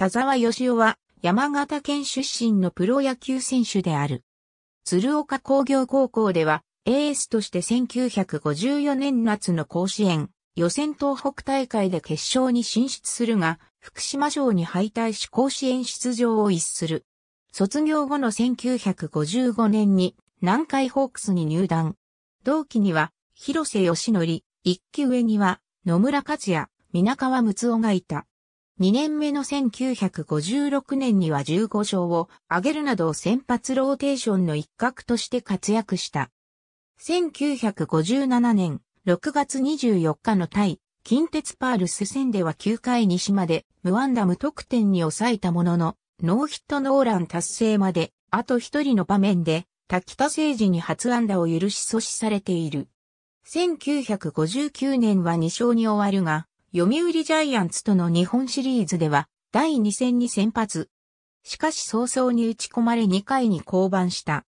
田沢義雄は山形県出身のプロ野球選手である。鶴岡工業高校ではエースとして1954年夏の甲子園予選東北大会で決勝に進出するが、福島省に敗退し甲子園出場を逸する。卒業後の1955年に南海ホークスに入団。同期には広瀬義則、一期上には野村克也、皆川睦夫がいた。2年目の1956年には15勝を挙げるなど先発ローテーションの一角として活躍した。1957年6月24日の対近鉄パールス戦では9回西まで無安打無得点に抑えたものの、ノーヒットノーラン達成まで、あと一人の場面で、滝田誠治に初安打を許し阻止されている。1959年は2勝に終わるが、読売ジャイアンツとの日本シリーズでは、第2戦に先発。しかし早々に打ち込まれ2回に降板した。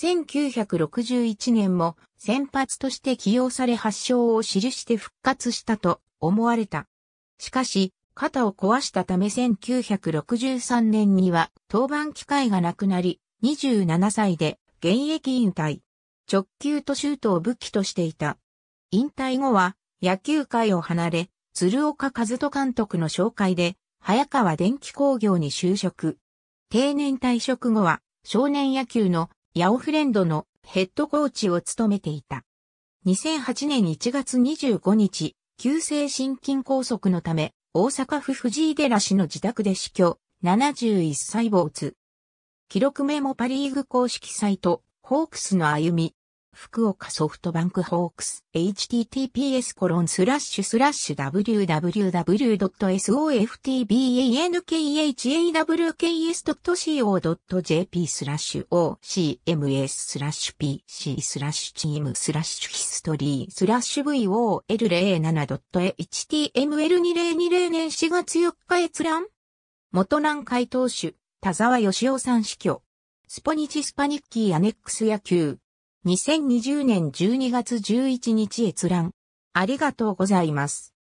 1961年も先発として起用され発症を記して復活したと思われた。しかし、肩を壊したため1963年には登板機会がなくなり、27歳で現役引退。直球とシュートを武器としていた。引退後は野球界を離れ、鶴岡和人監督の紹介で、早川電機工業に就職。定年退職後は、少年野球のヤオフレンドのヘッドコーチを務めていた。2008年1月25日、急性心筋梗塞のため、大阪府藤井寺市の自宅で死去、71歳坊津。記録メモパリーグ公式サイト、ホークスの歩み、福岡ソフトバンクホークス https コロンスラッシュスラッシュ w w w s o f t b a n k h a w k s c o j p スラッシュ ocms スラッシュ pc スラッシュチームスラッシュヒストリースラッシュ vol07.html2020 年4月4日閲覧元南海投手田沢義雄さん死去スポニチスパニッキーアネックス野球2020年12月11日閲覧。ありがとうございます。